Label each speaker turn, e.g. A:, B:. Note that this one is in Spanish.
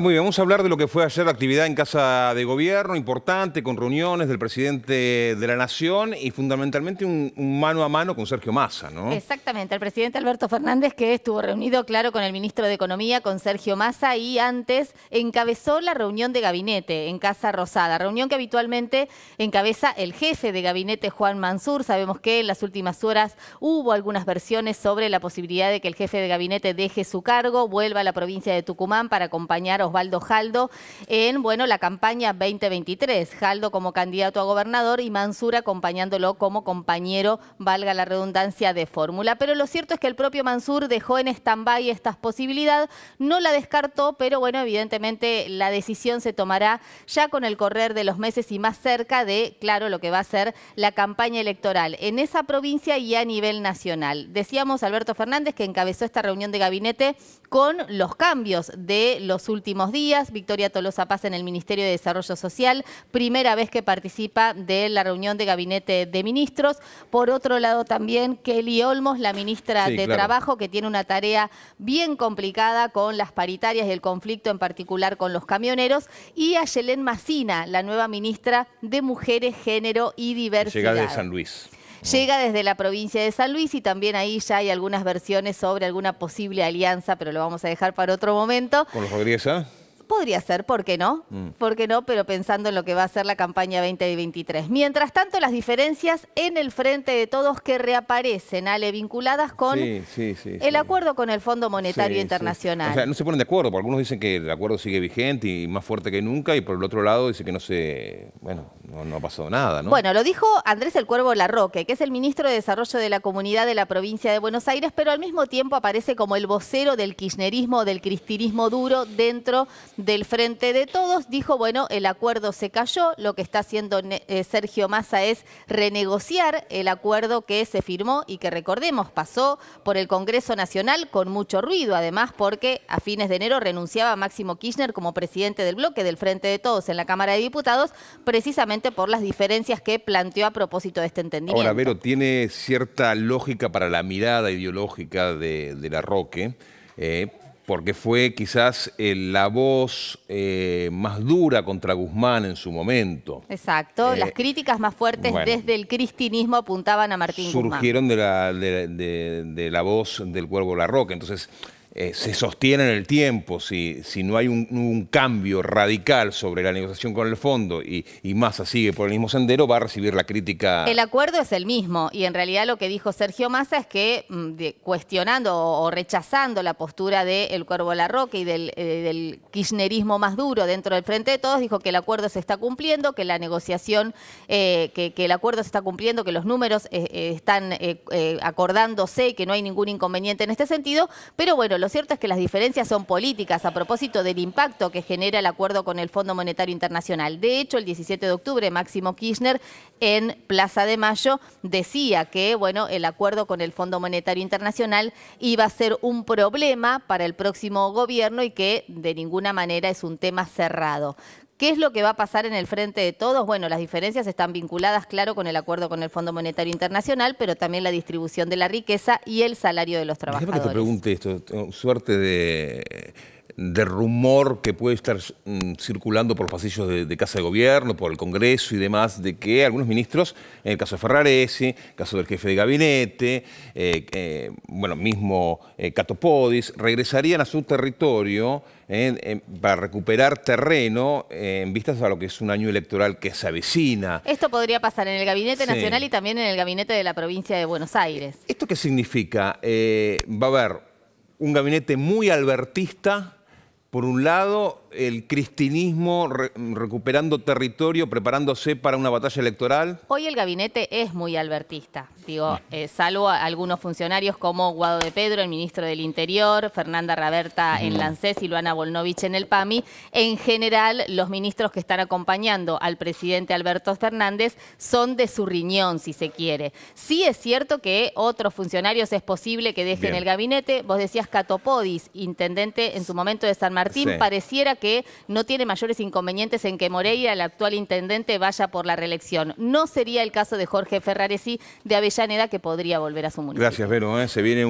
A: muy bien, vamos a hablar de lo que fue ayer la actividad en Casa de Gobierno, importante, con reuniones del presidente de la Nación y fundamentalmente un, un, mano a mano con Sergio Massa, ¿no?
B: Exactamente, el presidente Alberto Fernández que estuvo reunido, claro, con el ministro de Economía, con Sergio Massa y antes encabezó la reunión de gabinete en Casa Rosada, reunión que habitualmente encabeza el jefe de gabinete Juan Mansur. Sabemos que en las últimas horas hubo algunas versiones sobre la posibilidad de que el jefe de gabinete deje su cargo, vuelva a la provincia de Tucumán para acompañar Osvaldo Jaldo en bueno, la campaña 2023. Jaldo como candidato a gobernador y Mansur acompañándolo como compañero, valga la redundancia, de fórmula. Pero lo cierto es que el propio Mansur dejó en stand-by esta posibilidad, no la descartó, pero bueno, evidentemente la decisión se tomará ya con el correr de los meses y más cerca de, claro, lo que va a ser la campaña electoral en esa provincia y a nivel nacional. Decíamos Alberto Fernández que encabezó esta reunión de gabinete con los cambios de los últimos días. Victoria Tolosa Paz en el Ministerio de Desarrollo Social, primera vez que participa de la reunión de gabinete de ministros. Por otro lado también Kelly Olmos, la ministra de Trabajo, que tiene una tarea bien complicada con las paritarias y el conflicto en particular con los camioneros. Y a Yelén Macina, la nueva ministra de Mujeres, Género y Diversidad. Llegada de San Luis. Llega desde la provincia de San Luis y también ahí ya hay algunas versiones sobre alguna posible alianza, pero lo vamos a dejar para otro momento. ¿Con Podría ser, ¿por qué no? Mm. ¿Por qué no? Pero pensando en lo que va a ser la campaña 2023. Mientras tanto, las diferencias en el frente de todos que reaparecen, Ale, vinculadas con
A: el
B: acuerdo con el Fondo Monetario Internacional. O sea,
A: no se ponen de acuerdo, porque algunos dicen que el acuerdo sigue vigente y más fuerte que nunca, y por el otro lado dice que no se, bueno, no, ha pasado nada, ¿no? Bueno, lo
B: dijo Andrés el Cuervo Larroque, que es el ministro de Desarrollo de la Comunidad de la provincia de Buenos Aires, pero al mismo tiempo aparece como el vocero del kirchnerismo, del cristinismo duro dentro del Frente de Todos, dijo, bueno, el acuerdo se cayó, lo que está haciendo eh, Sergio Massa es renegociar el acuerdo que se firmó y que recordemos pasó por el Congreso Nacional con mucho ruido, además porque a fines de enero renunciaba Máximo Kirchner como presidente del bloque del Frente de Todos en la Cámara de Diputados, precisamente por las diferencias que planteó a propósito de este entendimiento. Ahora, pero
A: tiene cierta lógica para la mirada ideológica de, la Roque, eh, porque fue quizás eh, la voz eh, más dura contra Guzmán en su momento.
B: Exacto, eh, las críticas más fuertes desde el cristinismo apuntaban a Martín surgieron
A: Guzmán. Surgieron de la, de, la voz del Cuervo roca. entonces eh, se sostiene en el tiempo, si, si no hay un, cambio radical sobre la negociación con el fondo y, y, Massa sigue por el mismo sendero, va a recibir la crítica. El
B: acuerdo es el mismo y en realidad lo que dijo Sergio Massa es que mm, cuestionando o, rechazando la postura del de eh, Cuervo Larroque y del, kirchnerismo más duro dentro del Frente de Todos, dijo que el acuerdo se está cumpliendo, que la negociación, eh, que, el acuerdo se está cumpliendo, que los números están acordándose y que no hay ningún inconveniente en este sentido, pero bueno, lo cierto es que las diferencias son políticas a propósito del impacto que genera el acuerdo con el Fondo Monetario Internacional. De hecho, el 17 de octubre Máximo Kirchner en Plaza de Mayo decía que, bueno, el acuerdo con el Fondo Monetario Internacional iba a ser un problema para el próximo gobierno y que de ninguna manera es un tema cerrado. ¿Qué es lo que va a pasar en el frente de todos? Bueno, las diferencias están vinculadas, claro, con el acuerdo con el Fondo Monetario Internacional, pero también la distribución de la riqueza y el salario de los trabajadores. Déjame que te
A: pregunte esto, suerte de de rumor que puede estar mm, circulando por los pasillos de, Casa de Gobierno, por el Congreso y demás, de que algunos ministros, en el caso de Ferraresi, el caso del jefe de gabinete, eh, eh, bueno, mismo eh, Catopodis, regresarían a su territorio para recuperar terreno en vistas a lo que es un año electoral que se avecina.
B: Esto podría pasar en el Gabinete Nacional y también en el Gabinete de la Provincia de Buenos Aires.
A: ¿Esto qué significa? va a haber un gabinete muy albertista, por un lado, el cristinismo recuperando territorio, preparándose para una batalla electoral.
B: Hoy el gabinete es muy albertista, digo, ah. eh, salvo a algunos funcionarios como Guado de Pedro, el ministro del Interior, Fernanda Raberta en Lancés y Luana Volnovich en el PAMI. En general, los ministros que están acompañando al presidente Alberto Fernández son de su riñón, si se quiere. Sí es cierto que otros funcionarios es posible que dejen el gabinete. Vos decías Catopodis, intendente en su momento de San Martín Martín pareciera que no tiene mayores inconvenientes en que Moreira, el actual intendente, vaya por la reelección. No sería el caso de Jorge Ferraresi de Avellaneda, que podría volver a su municipio.
A: Gracias, Vero. ¿eh? Se viene un...